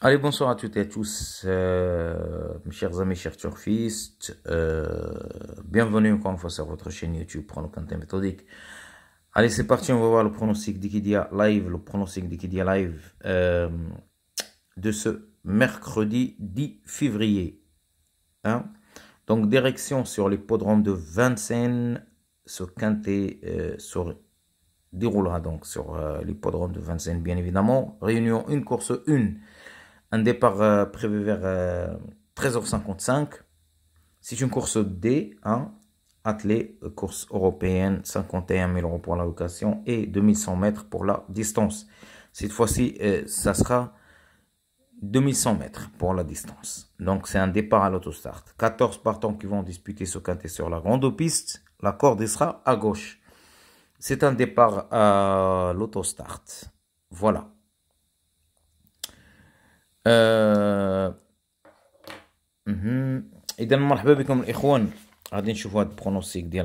Allez, bonsoir à toutes et à tous, euh, mes chers amis, chers turfistes. Euh, bienvenue encore une fois sur votre chaîne YouTube Pronocanté Méthodique. Allez, c'est parti, on va voir le pronostic d'Ikidia Live, le pronostic d'Ikidia Live euh, de ce mercredi 10 février. Hein. Donc, direction sur l'hippodrome de Vincennes, ce quintet se déroulera donc sur l'hippodrome de Vincennes, bien évidemment. Réunion une course une un départ euh, prévu vers 13h55. Euh, c'est une course D, un hein. euh, course européenne, 51 000 euros pour la location et 2100 mètres pour la distance. Cette fois-ci, ça sera 2100 mètres pour la distance. Donc, c'est un départ à l'autostart. 14 partants qui vont disputer ce quinté sur la grande piste. La corde sera à gauche. C'est un départ à l'autostart. Voilà. Et bien, bienvenue et je pronostic de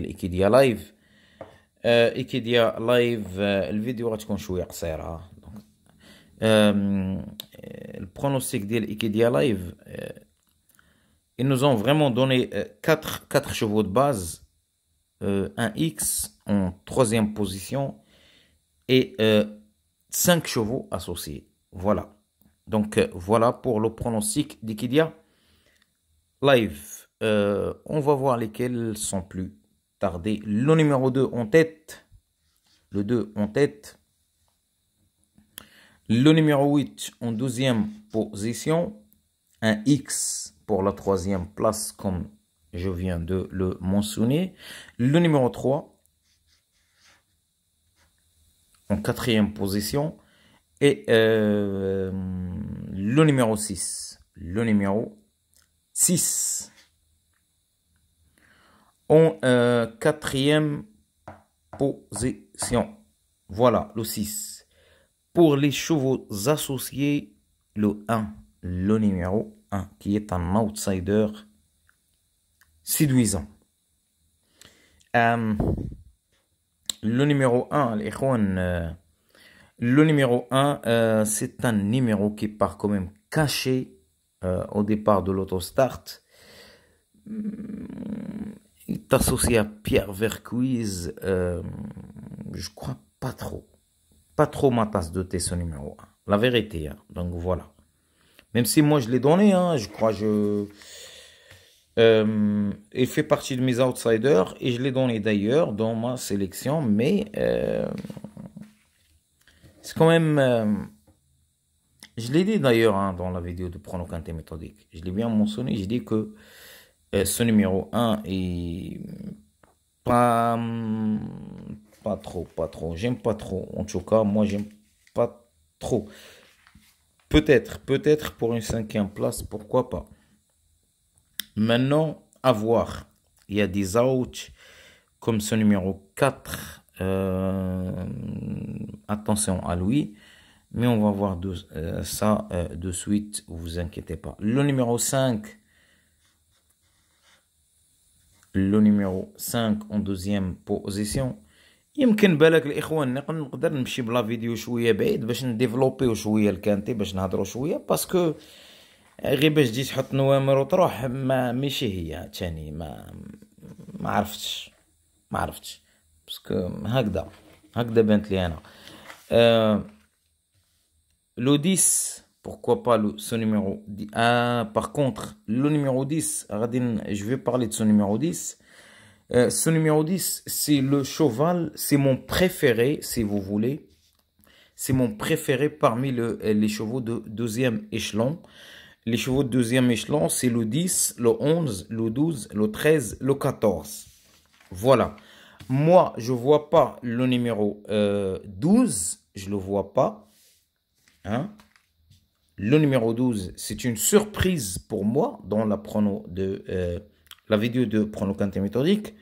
l'Ikidia Live. vidéo uh, Live, uh, ils um, uh, nous ont vraiment donné 4 chevaux de base, un X en troisième position et 5 chevaux associés. Voilà. Donc euh, voilà pour le pronostic d'Ikidia Live. Euh, on va voir lesquels sont plus tardés. Le numéro 2 en tête. Le 2 en tête. Le numéro 8 en deuxième position. Un X pour la troisième place comme je viens de le mentionner. Le numéro 3 en quatrième position. Et euh, le numéro 6. Le numéro 6. En euh, quatrième position. Voilà, le 6. Pour les chevaux associés, le 1. Le numéro 1, qui est un outsider séduisant. Euh, le numéro 1, les le numéro 1, euh, c'est un numéro qui part quand même caché euh, au départ de l'autostart. Hmm, il est associé à Pierre Vercuiz. Euh, je crois pas trop. Pas trop ma tasse de thé, ce numéro 1. La vérité, hein. donc voilà. Même si moi je l'ai donné, hein, je crois je... il fait partie de mes outsiders et je l'ai donné d'ailleurs dans ma sélection, mais c'est quand même... Euh, je l'ai dit d'ailleurs hein, dans la vidéo de Prono Méthodique. Je l'ai bien mentionné. je dis que euh, ce numéro 1 est pas, mm, pas trop, pas trop. J'aime pas trop. En tout cas, moi, j'aime pas trop. Peut-être, peut-être pour une cinquième place, pourquoi pas. Maintenant, à voir. Il y a des outs comme ce numéro 4 attention à lui. Mais on va voir ça de suite, vous inquiétez pas. Le numéro 5, le numéro 5 en deuxième position. il يمكن بالك الاخوان نقدر نمشي بلا فيديو شويه بعيد باش نديفلوبيو شويه الكانتي باش نهضروا شويه باسكو غير باش تجي تحط نوامر وتروح ما ماشي هي ثاني ما ما عرفتش ما عرفتش باسكو هكذا هكذا بانت لي انا 10 pourquoi pas le, ce numéro 10 ah, par contre le numéro 10 je vais parler de ce numéro 10 euh, ce numéro 10 c'est le cheval c'est mon préféré si vous voulez c'est mon préféré parmi le, les chevaux de deuxième échelon les chevaux de deuxième échelon c'est le 10 le 11 le 12 le 13 le 14 voilà moi, je ne vois pas le numéro 12. Euh, je ne le vois pas. Hein. Le numéro 12, c'est une surprise pour moi dans la, prono de, euh, la vidéo de pronocanté méthodique.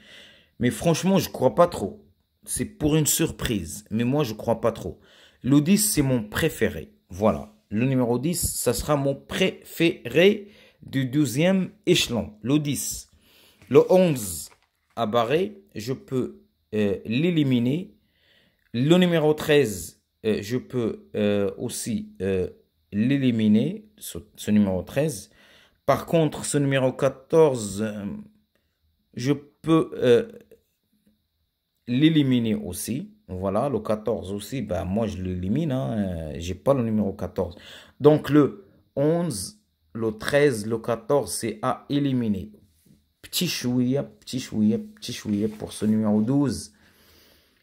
Mais franchement, je ne crois pas trop. C'est pour une surprise. Mais moi, je ne crois pas trop. Le 10, c'est mon préféré. Voilà. Le numéro 10, ça sera mon préféré du 12e échelon. Le 10. Le 11, à barrer, je peux euh, l'éliminer. Le numéro 13, euh, je peux euh, aussi l'éliminer, ce, numéro 13. Par contre, ce numéro 14, je peux l'éliminer aussi. Voilà, le 14 aussi, ben moi je l'élimine, hein, j'ai pas le numéro 14. Donc le 11, le 13, le 14, c'est à éliminer petit chouïa, petit chouïa, petit chouïa pour ce numéro 12.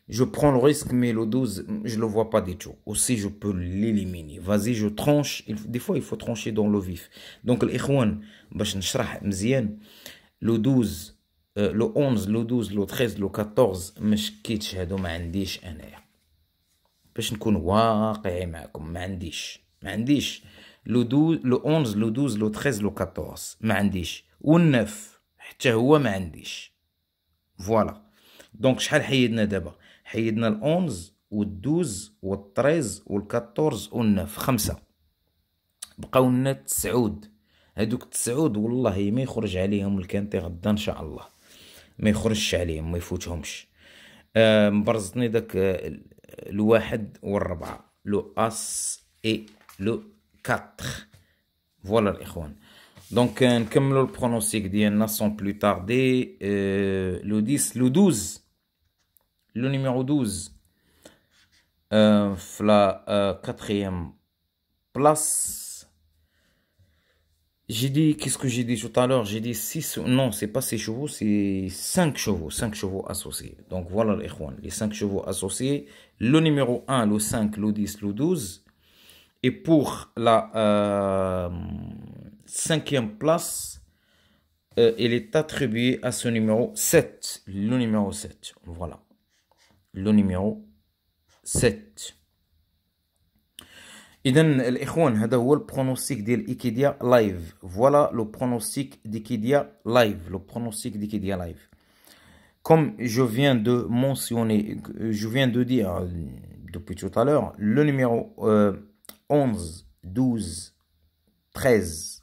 Je prends le risque, mais le 12, je ne le vois pas du tout. Aussi, je peux l'éliminer. Vas-y, je tranche. Des fois, il faut trancher dans le vif. Donc, le 12, euh, le 11, le 12, le 13, le 14, le هادو ما عنديش انايا باش نكون واقعي معكم ما عنديش ما عنديش لو 12 Le 11 le 12 le 13 le 14 ما عنديش والنف حتى هو ما عنديش فوالا دونك شحال حيدنا دابا حيدنا الأونز والدوز والطريز والكاتورز والنف خمسة بقاو لنا تسعود هادوك تسعود والله ما يخرج عليهم الكانتي غدا ان شاء الله ما يخرجش عليهم ما يفوتهمش آه مبرزتني داك آه، الواحد والربعة لو اس اي لو كاتخ فوالا الاخوان Donc, comme le pronostic un sans plus tarder, euh, le 10, le 12, le numéro 12, euh, la euh, quatrième place. J'ai dit, qu'est-ce que j'ai dit tout à l'heure J'ai dit 6, non, c'est pas 6 chevaux, c'est 5 chevaux, 5 chevaux associés. Donc voilà les les 5 chevaux associés. Le numéro 1, le 5, le 10, le 12. Et pour la cinquième place. il euh, est attribué à ce numéro 7. Le numéro 7. Voilà. Le numéro 7. إذن الإخوان هذا هو pronostic ديال إيكيديا لايف فوالا لو d'Ikidia Live. Le pronostic d'Ikidia Live. Comme je viens de mentionner, je viens de dire euh, depuis tout à l'heure, le numéro 11, 12, 13,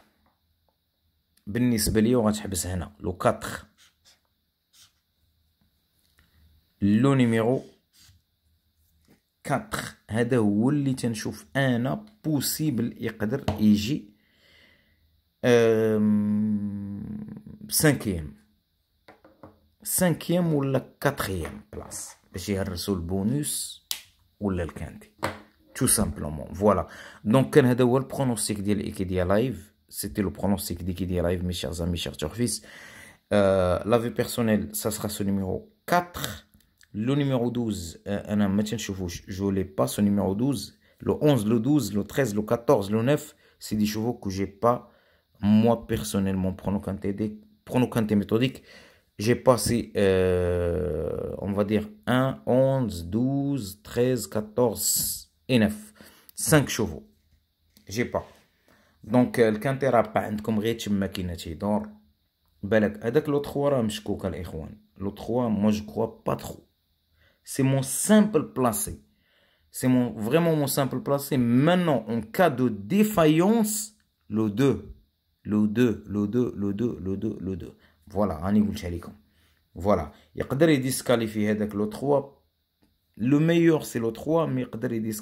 بالنسبه ليا وغتحبس هنا لو كاتخ لو نيميرو كاتخ هذا هو اللي تنشوف انا بوسيبل يقدر يجي سانكيام سانكيام ولا كاتخيام بلاص باش يهرسو البونوس ولا الكانتي تو سامبلومون فوالا دونك كان هذا هو البرونوستيك ديال ايكيديا لايف c'était le pronostic d'Ikidi Live, mes chers amis, chers turfistes. Euh, la vue personnelle, ça sera ce numéro 4. Le numéro 12, euh, un maintien chevaux, je ne l'ai pas, ce numéro 12. Le 11, le 12, le 13, le 14, le 9, c'est des chevaux que j'ai pas. Moi, personnellement, pronocanté méthodique, j'ai passé, euh, on va dire, 1, 11, 12, 13, 14 et 9. 5 chevaux. J'ai pas. Donc, quand vous avez une autre d'or, vous pensez que ce 3, ce n'est pas comme les autres. Ce 3, je crois pas trop. C'est mon simple placé. C'est mon vraiment mon simple placé. Maintenant, en cas de défaillance, le 2. Le 2, le 2, le 2, le 2, le 2. Voilà, je le dis. Voilà, il peut se qualifier ce 3. Le meilleur, c'est le 3, mais il peut se